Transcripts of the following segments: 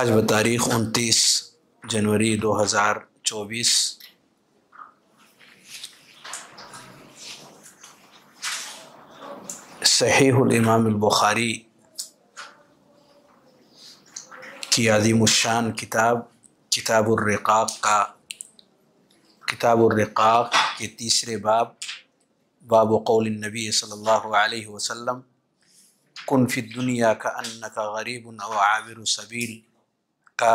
آج بتاریخ انتیس جنوری دو ہزار چوبیس صحیح الامام البخاری کی عظیم الشان کتاب کتاب الرقاق کا کتاب الرقاق کے تیسرے باب باب قول النبی صلی اللہ علیہ وسلم كن في الدنيا كأنك غريب غریب او عابر سبيل का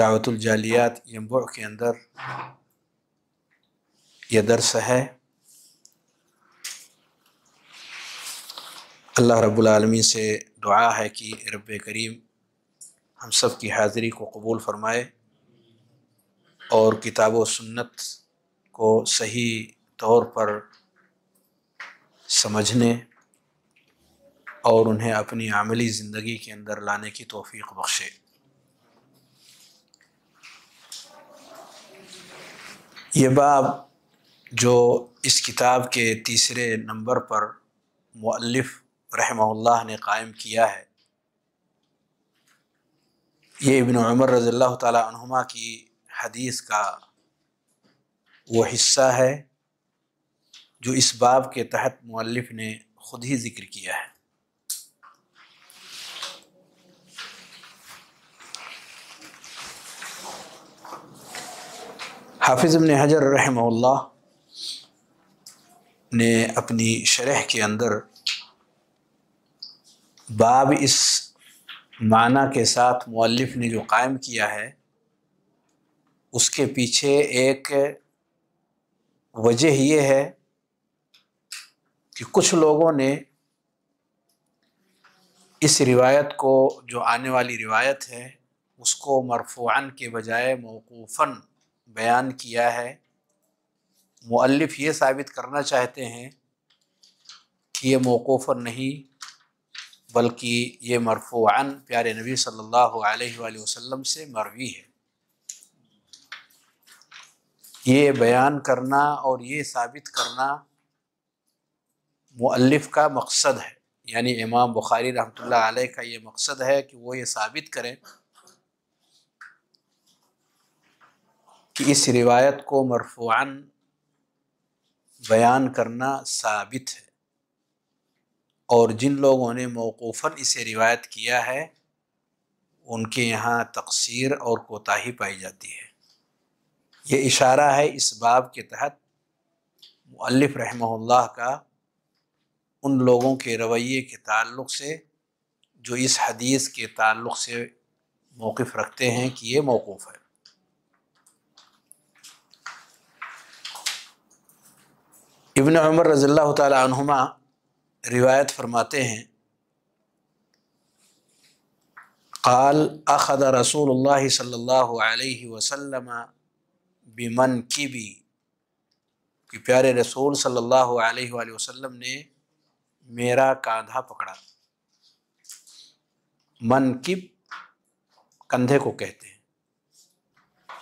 दावतुल जालियात यम्बो के अंदर यह दर्स है अल्लाह रब्लमी से दुआ है कि रब करीम हम सब की हाज़िरी को कबूल फ़रमाए और किताब व सुन्नत को सही तौर पर समझने और उन्हें अपनी आमली ज़िंदगी के अंदर लाने की तोफ़ी बख्शे ये बाब जो इस किताब के तीसरे नंबर पर मुल्लफ़ रहमल्ला ने कायम किया है ये इबन उमर रज़ी तुमा की हदीस का वो हिस्सा है जो इस बाब के तहत मुल्लफ़ ने ख़ुद ही ज़िक्र किया है हाफिज़ ने हजर रहमल्ला ने अपनी शरह के अंदर बाब इस माना के साथ मौलफ ने जो कायम किया है उसके पीछे एक वजह ये है कि कुछ लोगों ने इस रिवायत को जो आने वाली रिवायत है उसको मरफून के बजाय मौकूफ़न बयान किया है मुअल्लिफ ये साबित करना चाहते हैं कि ये मौक़ नहीं बल्कि ये मरफूआन प्यारे नबी सल्लल्लाहु अलैहि वसल्लम से मरवी है ये बयान करना और ये साबित करना मुअल्लिफ का मकसद है यानी इमाम बुखारी रहमतुल्लाह अलैह का ये मकसद है कि वो ये साबित करें कि इस रिवायत को मरफुआन बयान करना साबित है और जिन लोगों ने मौकूफ़न इसे रिवायत किया है उनके यहाँ तकसीर और कोताही पाई जाती है ये इशारा है इस बाब के तहत मुल्फ रहमल्ला का उन लोगों के रवैये के ताल्लुक़ से जो इस हदीस के ताल्लुक़ से मौक़ रखते हैं कि ये मौकूफ़ है इबन उमर रज़ील्ला तुमा रिवायत फरमाते हैं قال رسول الله صلى الله عليه وسلم بمن كبي कि प्यारे रसूल सल्लल्लाहु अलैहि वसल्लम ने मेरा कांधा पकड़ा मन की कंधे को कहते हैं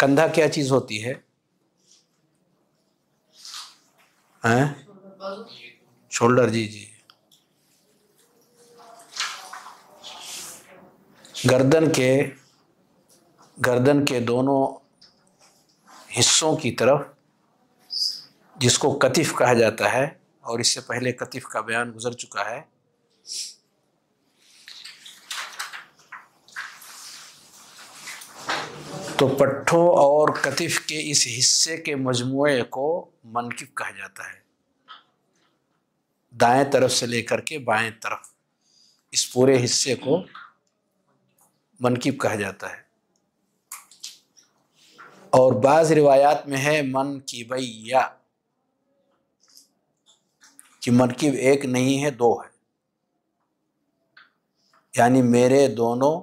कंधा क्या चीज़ होती है हैं शोल्डर जी जी गर्दन के गर्दन के दोनों हिस्सों की तरफ जिसको कतिफ कहा जाता है और इससे पहले कतिफ का बयान गुजर चुका है तो पट्ठों और कतिफ के इस हिस्से के मजमू को मनकिब कहा जाता है दाएं तरफ से लेकर के बाएं तरफ इस पूरे हिस्से को मनकिब कहा जाता है और बाज़ रिवायात में है मन की भैया कि मनकिब एक नहीं है दो है यानी मेरे दोनों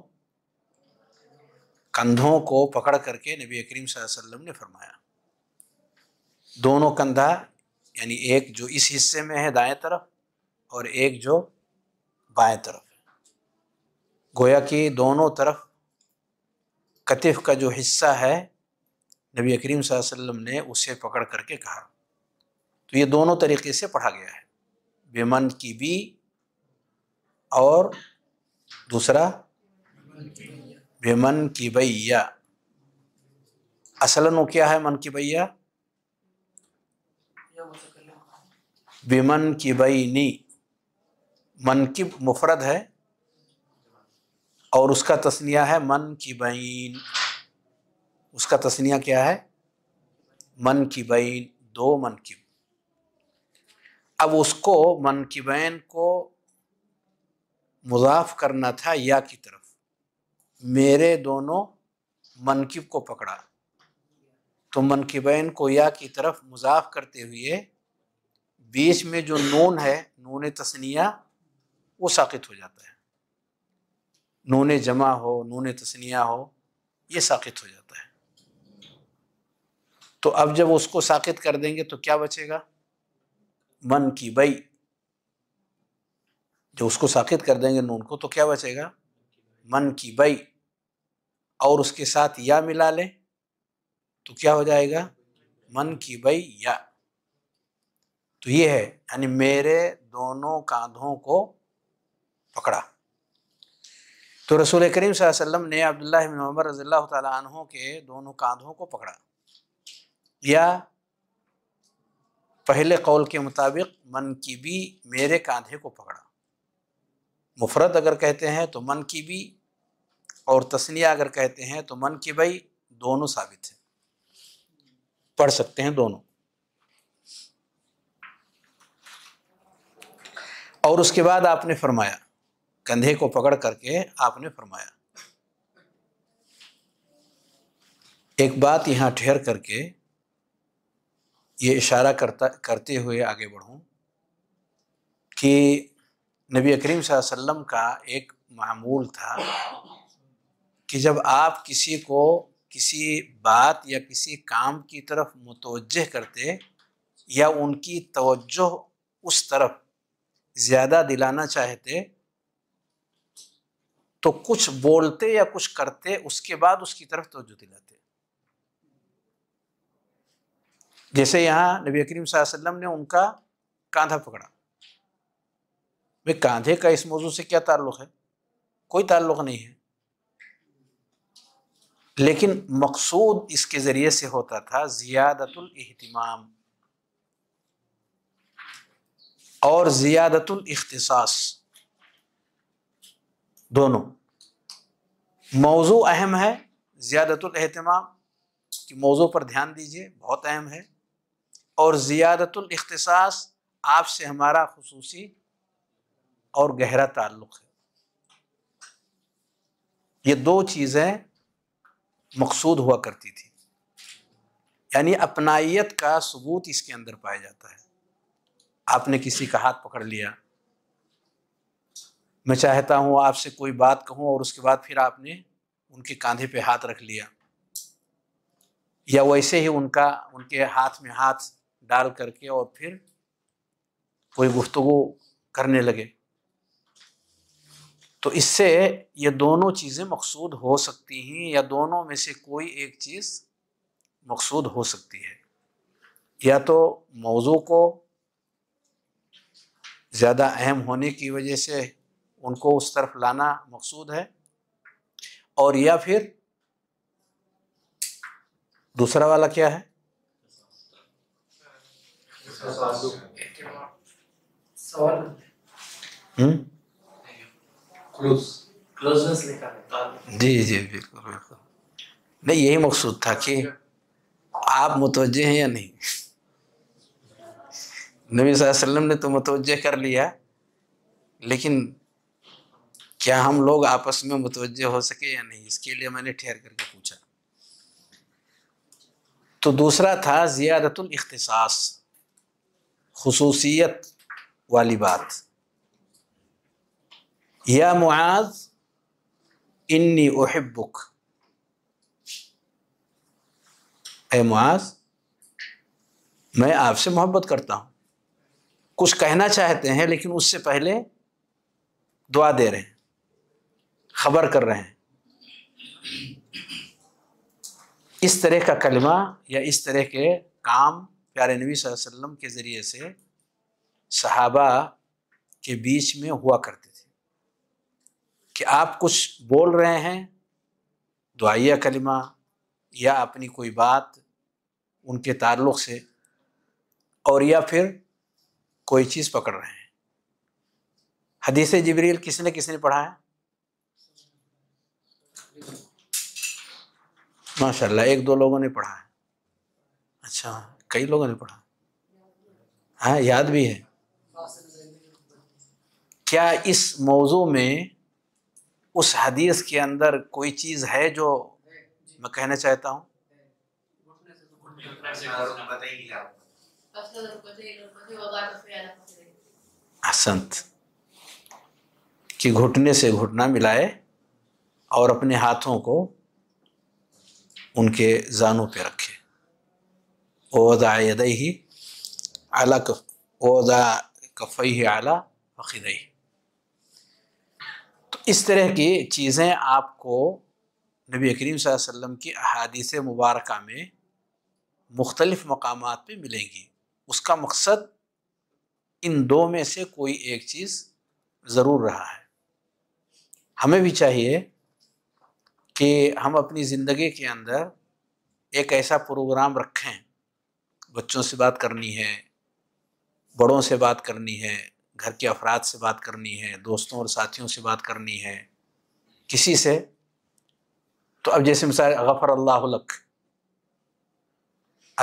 कंधों को पकड़ करके नबी करीम वसल्लम ने फरमाया दोनों कंधा यानी एक जो इस हिस्से में है दाएं तरफ और एक जो बाएं तरफ गोया कि दोनों तरफ कतिफ का जो हिस्सा है नबी करीम वसल्लम ने उसे पकड़ करके कहा तो ये दोनों तरीके से पढ़ा गया है बेमन की भी और दूसरा बेमन की भैया असलन वो क्या है मन की भैया विमन की बईनी मन की मुफरद है और उसका तस्निया है मन की बैन उसका तस्निया क्या है मन की बैन दो मन की अब उसको मन की बैन को मुजाफ करना था या की तरफ मेरे दोनों मनकिब को पकड़ा तो मनकिबैन को या की तरफ मुजाफ करते हुए बीच में जो नून है नून तस्निया वो साकित हो जाता है नून जमा हो नून तस्निया हो ये साकित हो जाता है तो अब जब उसको साकित कर देंगे तो क्या बचेगा मन की बई जो उसको साकित कर देंगे नून को तो क्या बचेगा मन की बई और उसके साथ या मिला लें तो क्या हो जाएगा मन की बई या तो ये है यानी मेरे दोनों कांधों को पकड़ा तो रसूल करीम वसल्लम ने अब्दुल्ला नवंबर रजील्ला तहों के दोनों कांधों को पकड़ा या पहले कौल के मुताबिक मन की भी मेरे कांधे को पकड़ा मुफरत अगर कहते हैं तो मन की भी और तस्निया अगर कहते हैं तो मन की भाई दोनों साबित है पढ़ सकते हैं दोनों और उसके बाद आपने फरमाया कंधे को पकड़ करके आपने फरमाया एक बात यहाँ ठहर करके ये इशारा करता करते हुए आगे बढ़ूँ कि नबी अलैहि वसल्लम का एक मामूल था कि जब आप किसी को किसी बात या किसी काम की तरफ मुतवजह करते या उनकी तवज्जो उस तरफ ज़्यादा दिलाना चाहते तो कुछ बोलते या कुछ करते उसके बाद उसकी तरफ तोज्जो दिलाते जैसे यहाँ नबी करीम वसल्लम ने उनका कांधा पकड़ा भाई कांधे का इस मौजू से क्या ताल्लुक़ है कोई ताल्लुक़ नहीं है लेकिन मकसूद इसके ज़रिए से होता था ज़्यादतुल और ज़्यादतुल दोनों मौजू अहम है ज़्यादतुल अहतमाम कि मौजू पर ध्यान दीजिए बहुत अहम है और ज़्यादतुल आपसे हमारा खसूसी और गहरा ताल्लुक़ है ये दो चीज़ें मकसूद हुआ करती थी यानी अपनाइत का सबूत इसके अंदर पाया जाता है आपने किसी का हाथ पकड़ लिया मैं चाहता हूँ आपसे कोई बात कहूँ और उसके बाद फिर आपने उनके कंधे पे हाथ रख लिया या वैसे ही उनका उनके हाथ में हाथ डाल करके और फिर कोई गुफ्तगु करने लगे तो इससे ये दोनों चीज़ें मकसूद हो सकती हैं या दोनों में से कोई एक चीज़ मकसूद हो सकती है या तो मौजू को ज़्यादा अहम होने की वजह से उनको उस तरफ लाना मकसूद है और या फिर दूसरा वाला क्या है सवाल हम्म? जी जी बिल्कुल बिल्कुल नहीं यही मकसूद था कि आप मुतवजह हैं या नहीं नबी वसल्लम ने तो मुतवजह कर लिया लेकिन क्या हम लोग आपस में मुतवजह हो सके या नहीं इसके लिए मैंने ठहर करके पूछा तो दूसरा था ज़ियादतुल इख्तिसास खसूसियत वाली बात या मुआज इन्नी ओहब्बुक ए मुआज मैं आपसे मोहब्बत करता हूँ कुछ कहना चाहते हैं लेकिन उससे पहले दुआ दे रहे हैं खबर कर रहे हैं इस तरह का कलमा या इस तरह के काम प्यारे नबी वसल्लम के ज़रिए से सहाबा के बीच में हुआ करते कि आप कुछ बोल रहे हैं दुआया कलिमा या अपनी कोई बात उनके ताल्लुक़ से और या फिर कोई चीज़ पकड़ रहे हैं हदीस जबरील किसने किसने पढ़ा है माशाल्लाह एक दो लोगों ने पढ़ा है अच्छा कई लोगों ने पढ़ा हाँ याद भी है क्या इस मौजू में उस हदीस के अंदर कोई चीज़ है जो मैं कहना चाहता हूँ असंत कि घुटने से घुटना मिलाए और अपने हाथों को उनके जानों पे रखे ओदा यदही ही कफ ओदा ही आला फ़ीदही इस तरह की चीज़ें आपको नबी करीम वसल्लम की अहादीस मुबारक में मुख्तलफ़ मकाम पर मिलेंगी उसका मकसद इन दो में से कोई एक चीज़ ज़रूर रहा है हमें भी चाहिए कि हम अपनी ज़िंदगी के अंदर एक ऐसा प्रोग्राम रखें बच्चों से बात करनी है बड़ों से बात करनी है घर के अफराद से बात करनी है दोस्तों और साथियों से बात करनी है किसी से तो अब जैसे मिसाल गफ़र अल्लाहलक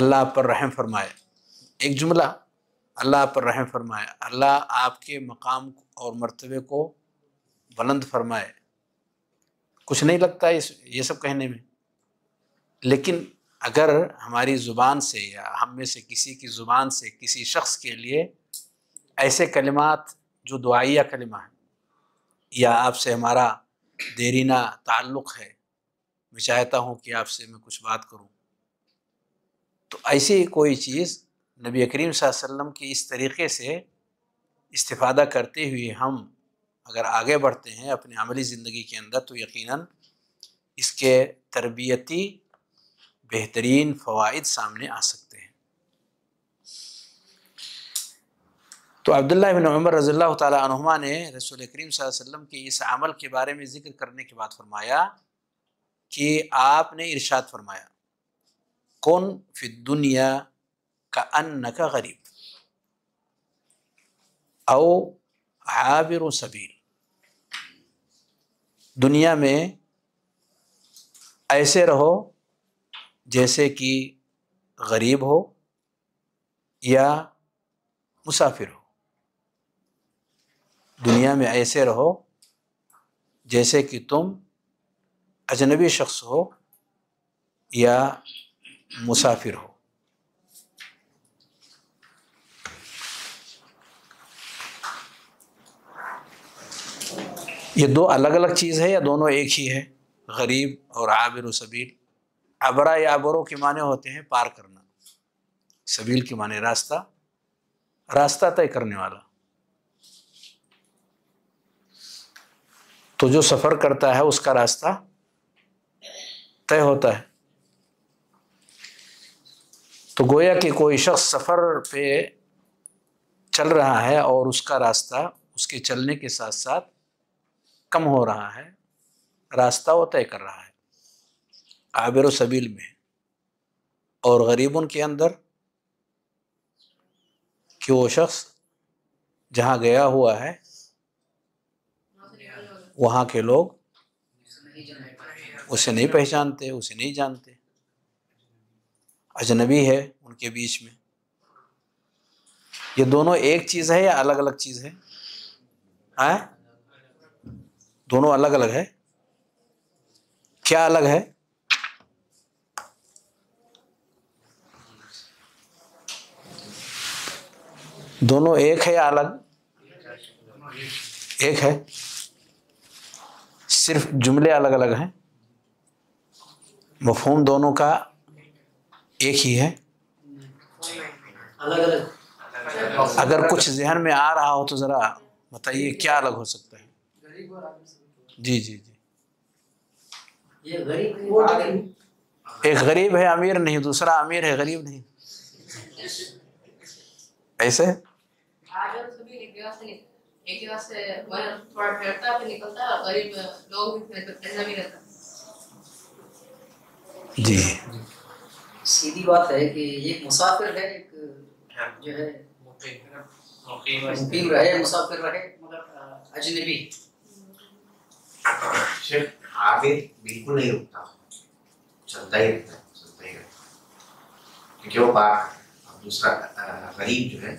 अल्लाह पर रहम फरमाए एक जुमला अल्लाह पर रहम फरमाए अल्लाह आपके मकाम और मरतबे को बुलंद फरमाए कुछ नहीं लगता इस ये सब कहने में लेकिन अगर हमारी ज़ुबान से या हम में से किसी की ज़ुबान से किसी शख्स के लिए ऐसे कलिमात जो दुआया कलिमा है या आपसे हमारा देरीना ताल्लुक़ है मैं चाहता हूँ कि आपसे मैं कुछ बात करूँ तो ऐसी कोई चीज़ नबी करीम वसल्लम की इस तरीके से इस्तिफ़ादा करते हुए हम अगर आगे बढ़ते हैं अपनी अमली ज़िंदगी के अंदर तो यकीनन इसके तरबियती बेहतरीन फ़वाद सामने आ सकते तो अब्दुल्ला बिन उमर रज़ील्ला तुमा ने रसूल करीम वसल्लम के इस अमल के बारे में ज़िक्र करने के बाद फरमाया कि आपने इरशाद फरमाया कौन फिर दुनिया का अन्न का गरीब औ आबिर सबील दुनिया में ऐसे रहो जैसे कि गरीब हो या मुसाफिर हो दुनिया में ऐसे रहो जैसे कि तुम अजनबी शख्स हो या मुसाफिर हो ये दो अलग अलग चीज़ है या दोनों एक ही है गरीब और आबिर सबील अबरा या अबरों के माने होते हैं पार करना सबील के माने रास्ता रास्ता तय करने वाला तो जो सफ़र करता है उसका रास्ता तय होता है तो गोया कि कोई शख्स सफ़र पे चल रहा है और उसका रास्ता उसके चलने के साथ साथ कम हो रहा है रास्ता वो तय कर रहा है आबिर सबील में और ग़रीब उनके अंदर कि वो शख्स जहाँ गया हुआ है वहाँ के लोग उसे नहीं पहचानते उसे नहीं जानते अजनबी है उनके बीच में ये दोनों एक चीज़ है या अलग अलग चीज़ है आ? हाँ? दोनों अलग अलग है क्या अलग है दोनों एक है या अलग एक है सिर्फ जुमले अलग अलग हैं मफहम दोनों का एक ही है अलग अलग अगर कुछ जहन में आ रहा हो तो ज़रा बताइए क्या अलग हो सकता है जी जी जी एक गरीब है अमीर नहीं दूसरा अमीर है गरीब नहीं ऐसे एक जगह से थोड़ा ठहरता फिर निकलता गरीब लोग भी ऐसा तो भी रहता जी सीधी बात है कि एक मुसाफिर है एक हाँ। जो है मुकीम रहे मुसाफिर रहे मगर अजनबी सिर्फ आगे बिल्कुल नहीं रुकता चलता ही रहता है चलता ही रहता क्योंकि वो बात दूसरा गरीब जो है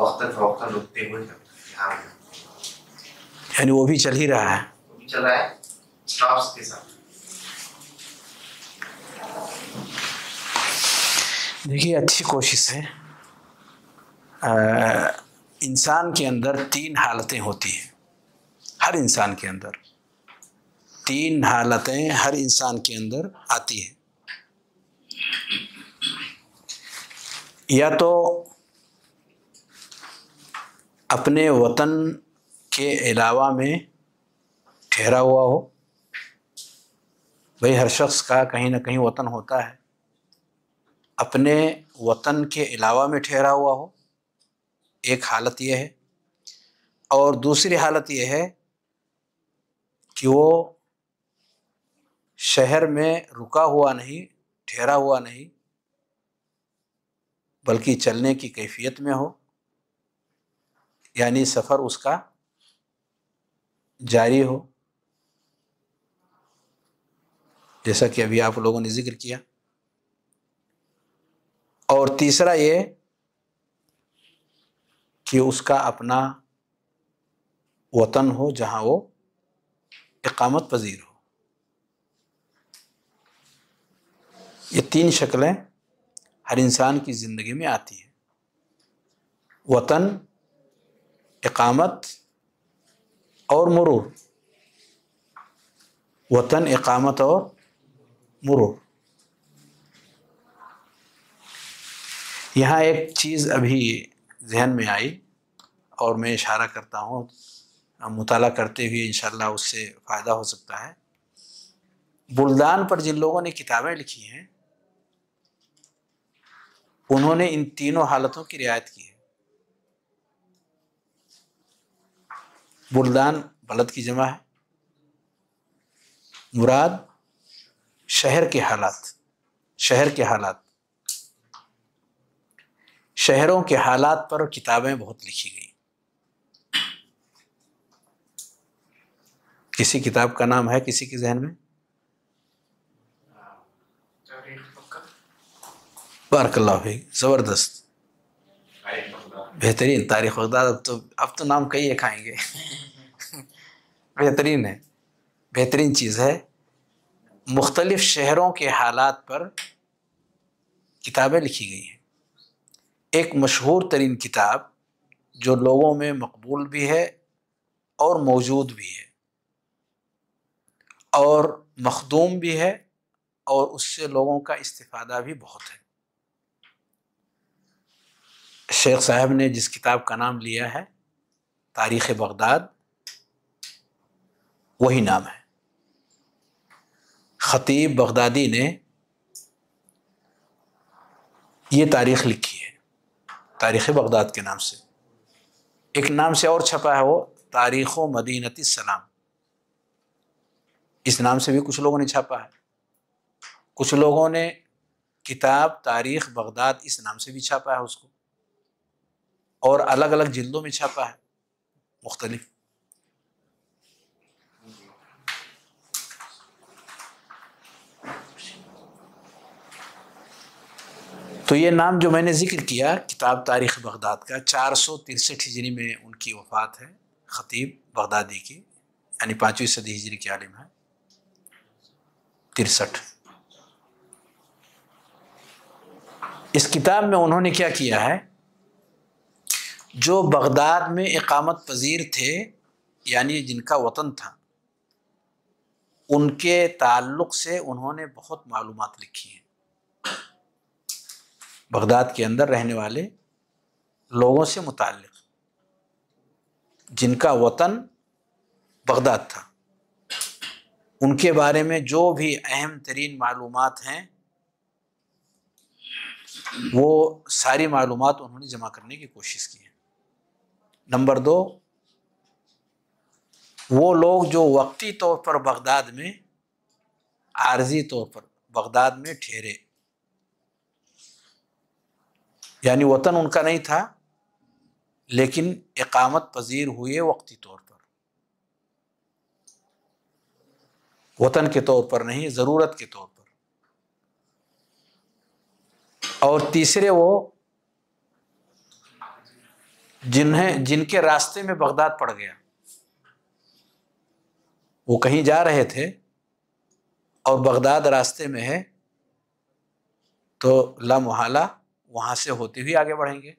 वक्ता फवक्ता रुकते हुए हाँ। यानी वो भी चल ही रहा है चल रहा है के साथ देखिए अच्छी कोशिश है इंसान के अंदर तीन हालतें होती हैं हर इंसान के अंदर तीन हालतें हर इंसान के अंदर आती हैं या तो अपने वतन के अलावा में ठहरा हुआ हो भाई हर शख्स का कहीं ना कहीं वतन होता है अपने वतन के अलावा में ठहरा हुआ हो एक हालत यह है और दूसरी हालत यह है कि वो शहर में रुका हुआ नहीं ठहरा हुआ नहीं बल्कि चलने की कैफियत में हो यानी सफ़र उसका जारी हो जैसा कि अभी आप लोगों ने जिक्र किया और तीसरा ये कि उसका अपना वतन हो जहाँ वो इकामत पजीर हो ये तीन शक्लें हर इंसान की ज़िंदगी में आती हैं वतन इकामत और मरूर वतन इकामत और मरूर यहाँ एक चीज़ अभी जहन में आई और मैं इशारा करता हूँ मुताला करते हुए इन उससे फ़ायदा हो सकता है बुलदान पर जिन लोगों ने किताबें लिखी हैं उन्होंने इन तीनों हालतों की रियायत की है बुरदान बलद की जमा है मुराद शहर के हालात शहर के हालात शहरों के हालात पर किताबें बहुत लिखी गई किसी किताब का नाम है किसी के जहन में बारकल्ला ज़बरदस्त बेहतरीन तारीख बगदाद अब तो अब तो नाम कई खाएंगे बेहतरीन है बेहतरीन चीज़ है मुख्तलिफ़ शहरों के हालात पर किताबें लिखी गई हैं एक मशहूर तरीन किताब जो लोगों में मकबूल भी है और मौजूद भी है और मखदूम भी है और उससे लोगों का इस्तीफ़ादा भी बहुत है शेख साहब ने जिस किताब का नाम लिया है तारीख़ बगदाद वही नाम है ख़तीब बगदादी ने ये तारीख़ लिखी है तारीख़ बगदाद के नाम से एक नाम से और छपा है वो तारीख़ मदीनत सलाम इस नाम से भी कुछ लोगों ने छापा है कुछ लोगों ने किताब तारीख़ बगदाद इस नाम से भी छापा है उसको और अलग अलग जिल्दों में छापा है मुख्तलिफ तो ये नाम जो मैंने ज़िक्र किया किताब तारीख़ बगदाद का चार सौ तिरसठ हिजरी में उनकी वफ़ात है ख़तीब बगदादी की यानी पाँचवीं सदी हिजरी के आलिम है तिरसठ इस किताब में उन्होंने क्या किया है जो बगदाद में इकामत पजीर थे यानी जिनका वतन था उनके ताल्लुक़ से उन्होंने बहुत मालूम लिखी हैं बगदाद के अंदर रहने वाले लोगों से मुतल जिनका वतन बगदाद था उनके बारे में जो भी अहम तरीन मालूम हैं वो सारी मालूम उन्होंने जमा करने की कोशिश की नंबर दो वो लोग जो वक्ती तौर पर बगदाद में आर्जी तौर पर बगदाद में ठहरे यानी वतन उनका नहीं था लेकिन इकामत पजीर हुए वक्ती तौर पर वतन के तौर पर नहीं ज़रूरत के तौर पर और तीसरे वो जिन्हें जिनके रास्ते में बगदाद पड़ गया वो कहीं जा रहे थे और बगदाद रास्ते में है तो लमहला वहां से होते हुए आगे बढ़ेंगे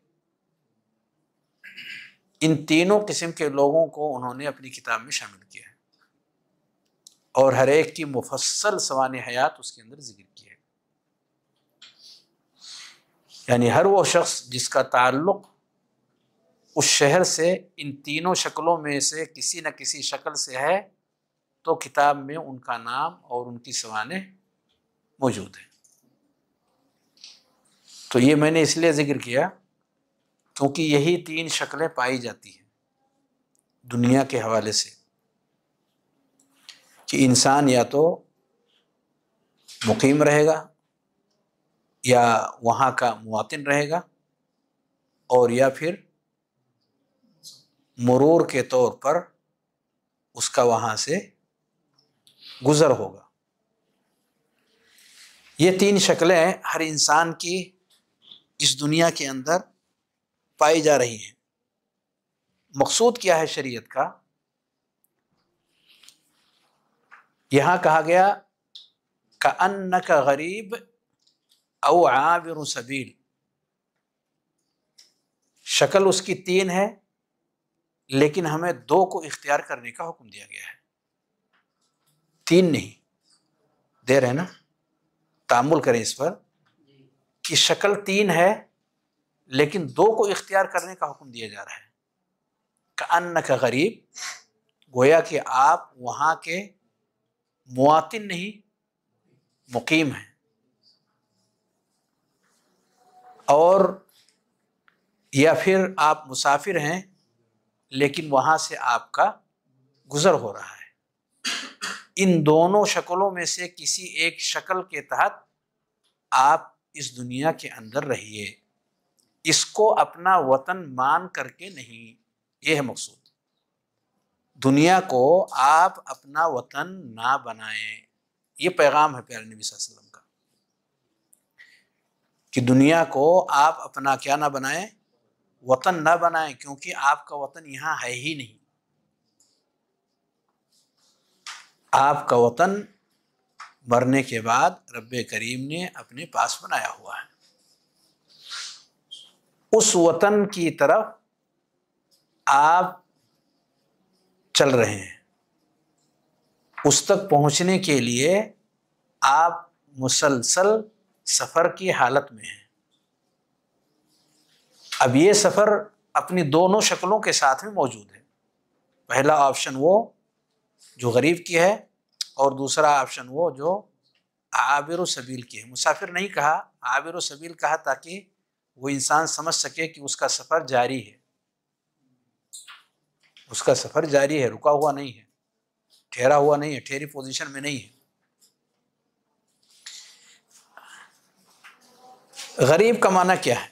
इन तीनों किस्म के लोगों को उन्होंने अपनी किताब में शामिल किया है और हर एक की मुफसल सवान हयात उसके अंदर जिक्र किया है यानी हर वो शख्स जिसका ताल्लुक़ उस शहर से इन तीनों शक्लों में से किसी न किसी शक्ल से है तो किताब में उनका नाम और उनकी सवाने मौजूद हैं तो ये मैंने इसलिए ज़िक्र किया क्योंकि यही तीन शक्लें पाई जाती हैं दुनिया के हवाले से कि इंसान या तो मुकीम रहेगा या वहाँ का मुआतिन रहेगा और या फिर मरूर के तौर पर उसका वहाँ से गुज़र होगा ये तीन शक्लें हर इंसान की इस दुनिया के अंदर पाई जा रही हैं मकसूद क्या है शरीयत का यहाँ कहा गया का अन्न का गरीब अव आविर सबील शक्ल उसकी तीन है लेकिन हमें दो को इख्तियार करने का हुक्म दिया गया है तीन नहीं दे रहे ना तामुल करें इस पर कि शक्ल तीन है लेकिन दो को इख्तियार करने का हुक्म दिया जा रहा है का अन्न का गरीब गोया कि आप वहाँ के मुआतिन नहीं मुकीम हैं और या फिर आप मुसाफिर हैं लेकिन वहाँ से आपका गुज़र हो रहा है इन दोनों शक्लों में से किसी एक शक्ल के तहत आप इस दुनिया के अंदर रहिए इसको अपना वतन मान करके नहीं ये है मकसूद दुनिया को आप अपना वतन ना बनाएं ये पैगाम है प्यारे नबी वसल्लम का कि दुनिया को आप अपना क्या ना बनाएं वतन ना बनाए क्योंकि आपका वतन यहाँ है ही नहीं आपका वतन मरने के बाद रब करीम ने अपने पास बनाया हुआ है उस वतन की तरफ आप चल रहे हैं उस तक पहुंचने के लिए आप मुसलसल सफ़र की हालत में हैं अब ये सफ़र अपनी दोनों शक्लों के साथ में मौजूद है पहला ऑप्शन वो जो गरीब की है और दूसरा ऑप्शन वो जो आबिर सबील की है मुसाफिर नहीं कहा आबिर सबील कहा ताकि वो इंसान समझ सके कि उसका सफ़र जारी है उसका सफ़र जारी है रुका हुआ नहीं है ठहरा हुआ नहीं है ठहरी पोजीशन में नहीं है गरीब का माना क्या है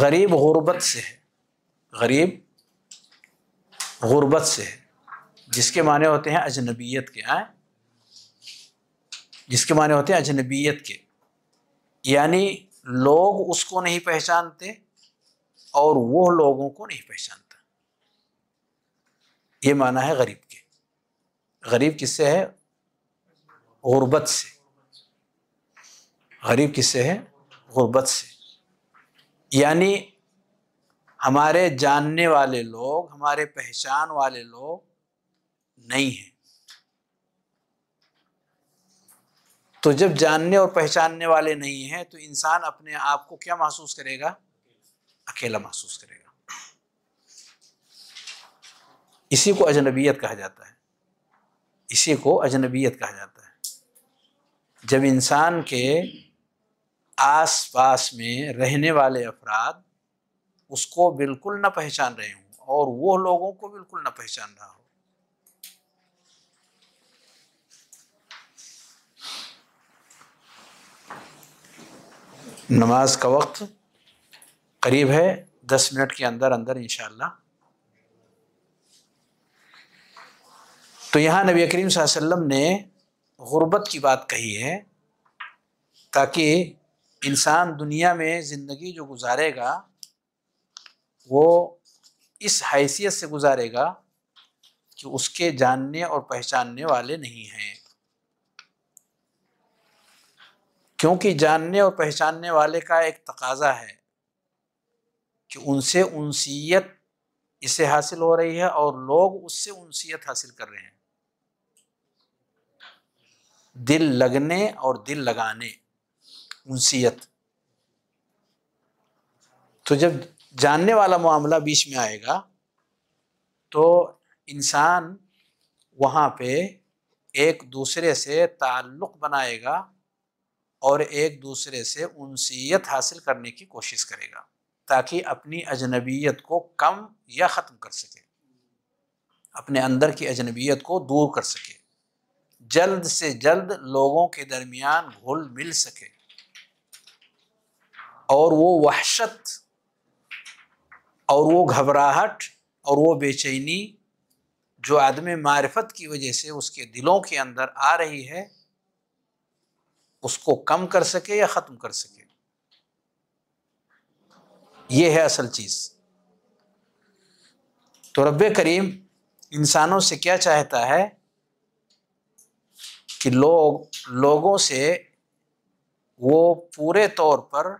गरीब गुरबत से है गरीब गुरबत से है जिसके माने होते हैं अजनबीत के हैं हाँ? जिसके माने होते हैं अजनबीत के यानी लोग उसको नहीं पहचानते और वो लोगों को नहीं पहचानता ये माना है गरीब के गरीब किससे है गुरबत से गरीब किससे है गुरबत से यानी हमारे जानने वाले लोग हमारे पहचान वाले लोग नहीं हैं तो जब जानने और पहचानने वाले नहीं हैं तो इंसान अपने आप को क्या महसूस करेगा अकेला महसूस करेगा इसी को अजनबीयत कहा जाता है इसी को अजनबीयत कहा जाता है जब इंसान के आस पास में रहने वाले अफराद उसको बिल्कुल ना पहचान रहे हों और वो लोगों को बिल्कुल ना पहचान रहा हो नमाज का वक्त करीब है दस मिनट के अंदर अंदर इन तो यहाँ नबी करीम वसल्लम ने गुरबत की बात कही है ताकि इंसान दुनिया में ज़िंदगी जो गुजारेगा वो इस हैसियत से गुजारेगा कि उसके जानने और पहचानने वाले नहीं हैं क्योंकि जानने और पहचानने वाले का एक तकाजा है कि उनसे उनसीयत इसे हासिल हो रही है और लोग उससे उनसीयत हासिल कर रहे हैं दिल लगने और दिल लगाने उनसीत तो जब जानने वाला मामला बीच में आएगा तो इंसान वहाँ पे एक दूसरे से ताल्लुक़ बनाएगा और एक दूसरे से उनसीत हासिल करने की कोशिश करेगा ताकि अपनी अजनबीत को कम या ख़त्म कर सके अपने अंदर की अजनबीत को दूर कर सके जल्द से जल्द लोगों के दरमियान घुल मिल सके और वो वहशत और वो घबराहट और वो बेचैनी जो आदम मारफत की वजह से उसके दिलों के अंदर आ रही है उसको कम कर सके या ख़त्म कर सके ये है असल चीज़ तो रब करीम इंसानों से क्या चाहता है कि लोग लोगों से वो पूरे तौर पर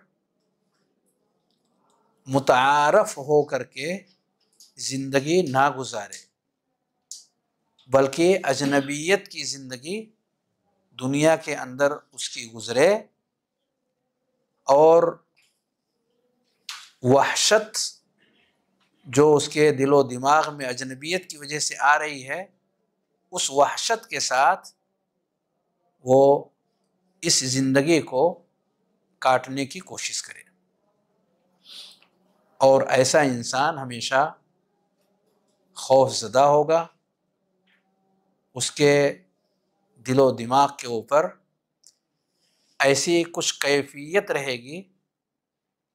मुतारफ हो करके ज़िंदगी ना गुजारे बल्कि अजनबीत की ज़िंदगी दुनिया के अंदर उसकी गुजरे और वहशत जो उसके दिलो दिमाग में अजनबीत की वजह से आ रही है उस वहशत के साथ वो इस ज़िंदगी को काटने की कोशिश करें और ऐसा इंसान हमेशा खौफ ज़दा होगा उसके दिलो दिमाग के ऊपर ऐसी कुछ कैफियत रहेगी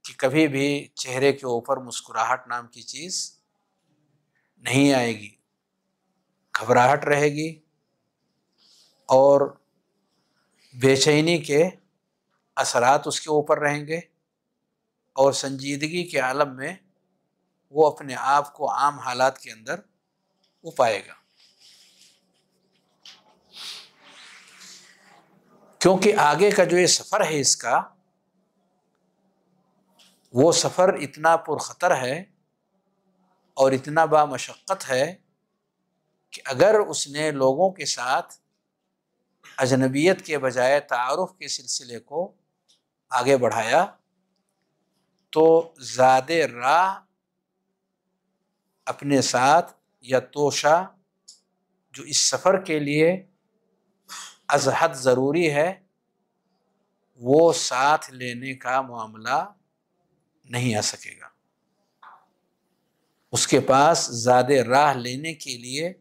कि कभी भी चेहरे के ऊपर मुस्कुराहट नाम की चीज़ नहीं आएगी घबराहट रहेगी और बेचैनी के असरात उसके ऊपर रहेंगे और संजीदगी के आलम में वो अपने आप को आम हालात के अंदर उपाएगा क्योंकि आगे का जो ये सफ़र है इसका वो सफ़र इतना पुरखतर है और इतना बामशक्क़त है कि अगर उसने लोगों के साथ अजनबीत के बजाय तारफ़ के सिलसिले को आगे बढ़ाया तो ज़ादे रा अपने साथ या तोशा जो इस सफ़र के लिए अजहद ज़रूरी है वो साथ लेने का मामला नहीं आ सकेगा उसके पास ज़्यादा राह लेने के लिए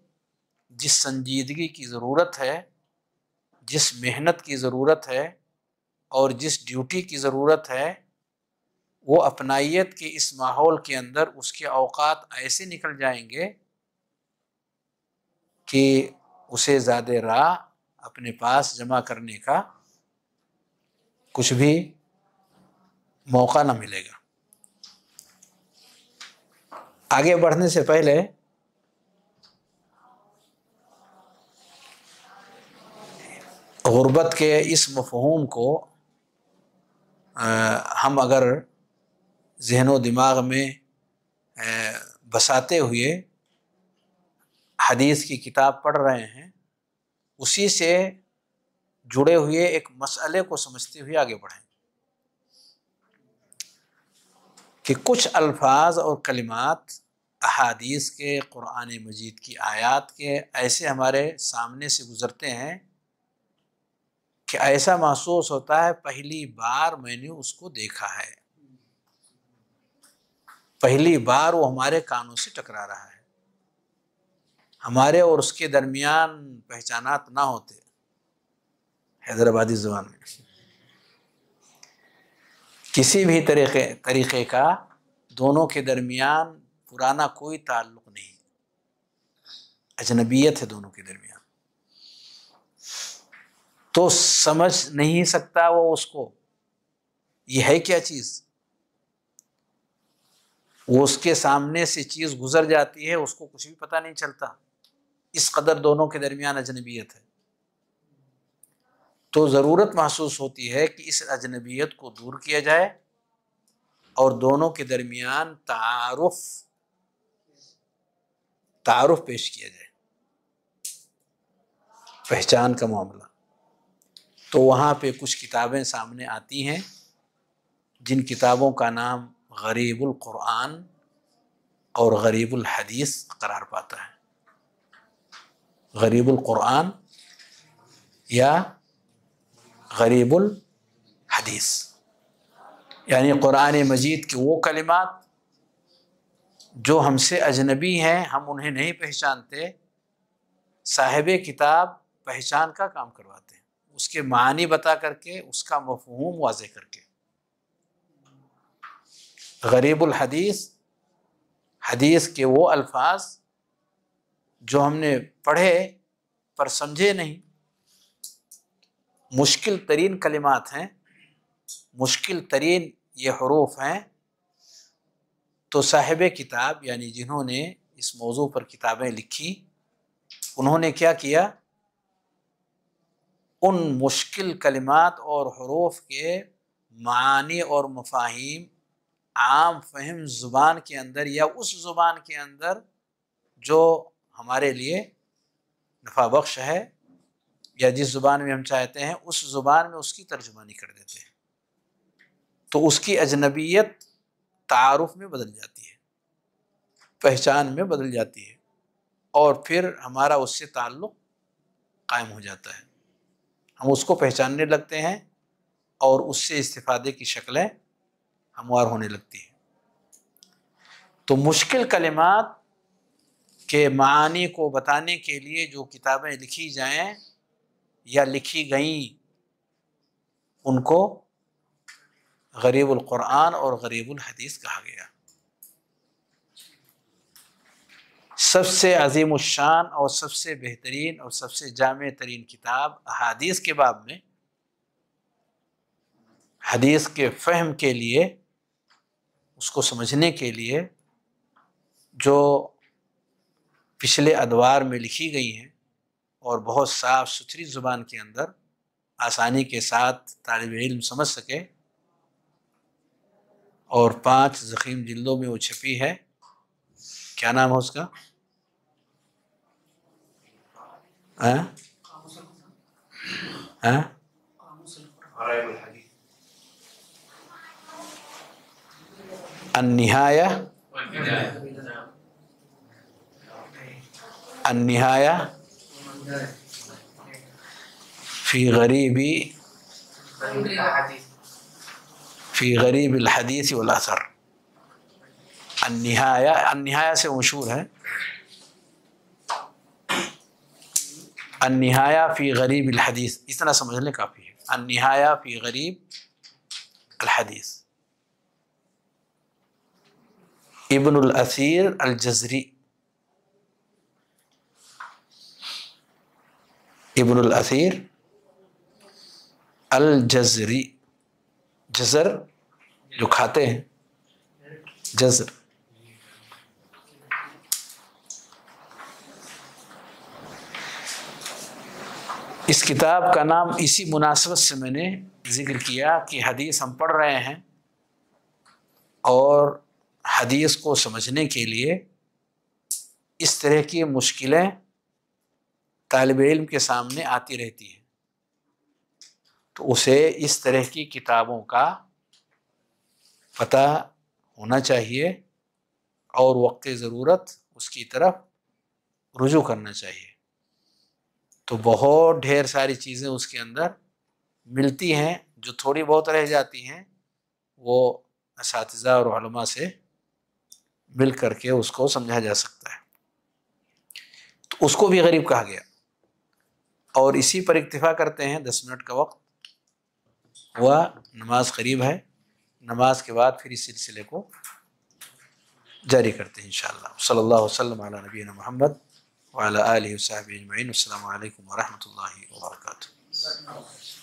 जिस संजीदगी की ज़रूरत है जिस मेहनत की ज़रूरत है और जिस ड्यूटी की ज़रूरत है वो अपनाइत के इस माहौल के अंदर उसके अवकात ऐसे निकल जाएंगे कि उसे ज़्यादा राह अपने पास जमा करने का कुछ भी मौका ना मिलेगा आगे बढ़ने से पहले गुरबत के इस मफहूम को आ, हम अगर जहन व दिमाग में बसाते हुए हदीस की किताब पढ़ रहे हैं उसी से जुड़े हुए एक मसले को समझते हुए आगे बढ़ें कि कुछ अल्फाज और कलिमात अहादीस के क़ुरान मजीद की आयत के ऐसे हमारे सामने से गुज़रते हैं कि ऐसा महसूस होता है पहली बार मैंने उसको देखा है पहली बार वो हमारे कानों से टकरा रहा है हमारे और उसके दरमियान पहचानात ना होते हैदराबादी जुबान में किसी भी तरीके तरीके का दोनों के दरमियान पुराना कोई ताल्लुक नहीं अजनबियत है दोनों के दरमियान तो समझ नहीं सकता वो उसको ये है क्या चीज़ वो उसके सामने से चीज़ गुजर जाती है उसको कुछ भी पता नहीं चलता इस कदर दोनों के दरमियान अजनबीयत है तो ज़रूरत महसूस होती है कि इस अजनबीयत को दूर किया जाए और दोनों के दरमियान तारफ़ तारफ़ पेश किया जाए पहचान का मामला तो वहाँ पे कुछ किताबें सामने आती हैं जिन किताबों का नाम गरीबुल कुरान और गरीबुल हदीस करार पाता है गरीबुल कुरान या गरीबुल हदीस यानी कुरान मजीद की वो कलिमात जो हमसे अजनबी हैं हम उन्हें नहीं पहचानते साहिब किताब पहचान का काम करवाते हैं उसके मानी बता करके उसका मफहूम वाज करके गरीबुल हदीस हदीस के वो अल्फाज जो हमने पढ़े पर समझे नहीं मुश्किल तरीन कलिमात हैं मुश्किल तरीन ये हरूफ हैं तो साहिब किताब यानी जिन्होंने इस मौजू पर किताबें लिखी उन्होंने क्या किया उन मुश्किल कलिमात और हरूफ के मानी और मफाहिम आम फहम ज़ुबान के अंदर या उस ज़ुबान के अंदर जो हमारे लिए नफा बख्श है या जिस ज़ुबान में हम चाहते हैं उस ज़ुबान में उसकी तर्जुमानी कर देते हैं तो उसकी अजनबीयत तारफ़ में बदल जाती है पहचान में बदल जाती है और फिर हमारा उससे ताल्लुक़ कायम हो जाता है हम उसको पहचानने लगते हैं और उससे इस्तीफादे की शक्लें हमवार होने लगती है तो मुश्किल कलिमात के मानी को बताने के लिए जो किताबें लिखी जाएं या लिखी गईं उनको गरीबुल क़ुरान और गरीबुल हदीस कहा गया सबसे अजीम शान और सबसे बेहतरीन और सबसे जाम तरीन किताब अदीस के बाब में हदीस के फहम के लिए उसको समझने के लिए जो पिछले अदवार में लिखी गई हैं और बहुत साफ सुथरी ज़ुबान के अंदर आसानी के साथ तालब इल्म समझ सके और पांच ज़ख़ीम जिल्दों में वो छपी है क्या नाम है उसका हैं हाँ? हैं हाँ? हाँ? النهاية النهاية في غريب في غريب الحديث والأثر النهاية النهاية से मशहूर النهاية في غريب الحديث इतना समझ लें النهاية في غريب الحديث Ibn Athir al Jazari Ibn Athir al Jazari जजर जो खाते हैं जजर इस किताब का नाम इसी मुनासबत से मैंने ज़िक्र किया कि हदीस हम पढ़ रहे हैं और हदीस को समझने के लिए इस तरह की मुश्किलें तालब इल्म के सामने आती रहती हैं तो उसे इस तरह की किताबों का पता होना चाहिए और वक्त ज़रूरत उसकी तरफ रुजू करना चाहिए तो बहुत ढेर सारी चीज़ें उसके अंदर मिलती हैं जो थोड़ी बहुत रह जाती हैं वो इस और से मिल करके उसको समझा जा सकता है तो उसको भी गरीब कहा गया और इसी पर इक्तफा करते हैं दस मिनट का वक्त हुआ नमाज करीब है नमाज के बाद फिर इस सिलसिले को जारी करते हैं इन सल्ला वसलम नबी महमद वाल साहब अजमैन अल्लाम वरहमल वर्का